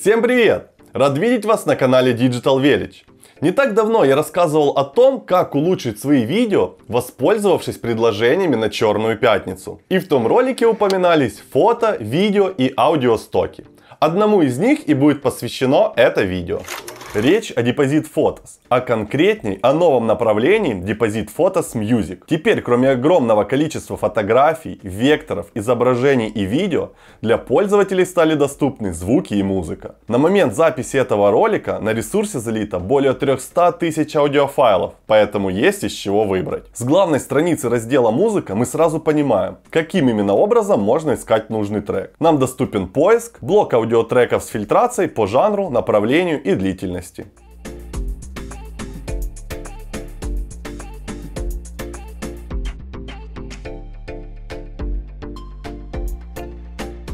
Всем привет! Рад видеть вас на канале Digital Village. Не так давно я рассказывал о том, как улучшить свои видео, воспользовавшись предложениями на Черную Пятницу. И в том ролике упоминались фото, видео и аудиостоки. Одному из них и будет посвящено это видео. Речь о депозит Photos, а конкретней о новом направлении депозит Photos Music. Теперь, кроме огромного количества фотографий, векторов, изображений и видео, для пользователей стали доступны звуки и музыка. На момент записи этого ролика на ресурсе залито более 300 тысяч аудиофайлов, поэтому есть из чего выбрать. С главной страницы раздела «Музыка» мы сразу понимаем, каким именно образом можно искать нужный трек. Нам доступен поиск, блок аудиотреков с фильтрацией по жанру, направлению и длительности ценностей.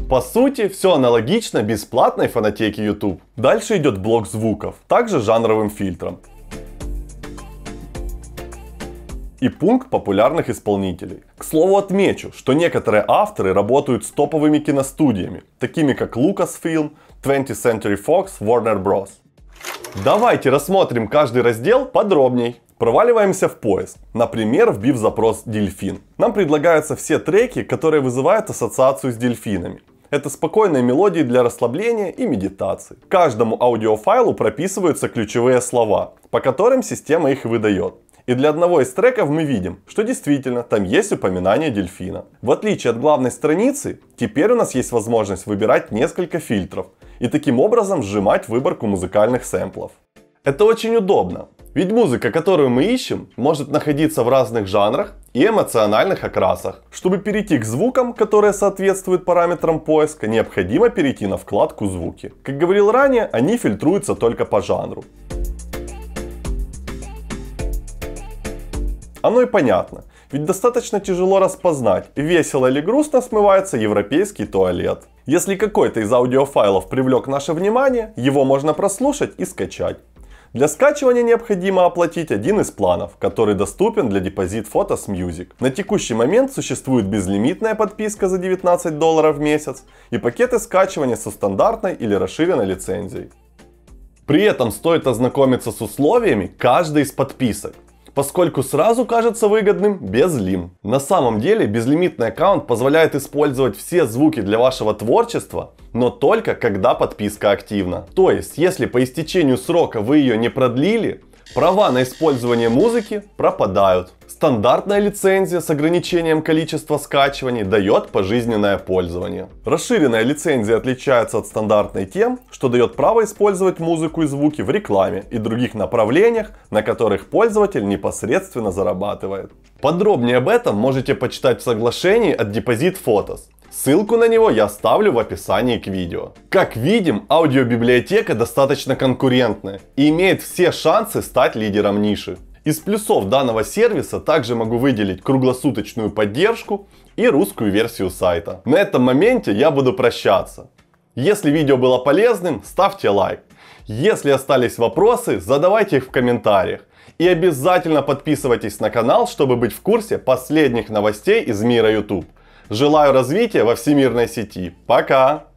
По сути, все аналогично бесплатной фанатеке YouTube. Дальше идет блок звуков, также жанровым фильтром. И пункт популярных исполнителей. К слову отмечу, что некоторые авторы работают с топовыми киностудиями, такими как Lucasfilm, 20th Century Fox, Warner Bros. Давайте рассмотрим каждый раздел подробней. Проваливаемся в поиск, например, вбив запрос «Дельфин». Нам предлагаются все треки, которые вызывают ассоциацию с дельфинами. Это спокойные мелодии для расслабления и медитации. каждому аудиофайлу прописываются ключевые слова, по которым система их выдает. И для одного из треков мы видим, что действительно там есть упоминание дельфина. В отличие от главной страницы, теперь у нас есть возможность выбирать несколько фильтров, и таким образом сжимать выборку музыкальных сэмплов. Это очень удобно, ведь музыка, которую мы ищем, может находиться в разных жанрах и эмоциональных окрасах. Чтобы перейти к звукам, которые соответствуют параметрам поиска, необходимо перейти на вкладку «Звуки». Как говорил ранее, они фильтруются только по жанру. Оно и понятно. Ведь достаточно тяжело распознать, весело или грустно смывается европейский туалет. Если какой-то из аудиофайлов привлек наше внимание, его можно прослушать и скачать. Для скачивания необходимо оплатить один из планов, который доступен для депозит фото с Music. На текущий момент существует безлимитная подписка за 19 долларов в месяц и пакеты скачивания со стандартной или расширенной лицензией. При этом стоит ознакомиться с условиями каждой из подписок поскольку сразу кажется выгодным безлим. На самом деле безлимитный аккаунт позволяет использовать все звуки для вашего творчества, но только когда подписка активна. То есть, если по истечению срока вы ее не продлили, Права на использование музыки пропадают. Стандартная лицензия с ограничением количества скачиваний дает пожизненное пользование. Расширенная лицензия отличается от стандартной тем, что дает право использовать музыку и звуки в рекламе и других направлениях, на которых пользователь непосредственно зарабатывает. Подробнее об этом можете почитать в соглашении от Deposit Photos. Ссылку на него я оставлю в описании к видео. Как видим, аудиобиблиотека достаточно конкурентная и имеет все шансы стать лидером ниши. Из плюсов данного сервиса также могу выделить круглосуточную поддержку и русскую версию сайта. На этом моменте я буду прощаться. Если видео было полезным, ставьте лайк. Если остались вопросы, задавайте их в комментариях. И обязательно подписывайтесь на канал, чтобы быть в курсе последних новостей из мира YouTube. Желаю развития во всемирной сети. Пока!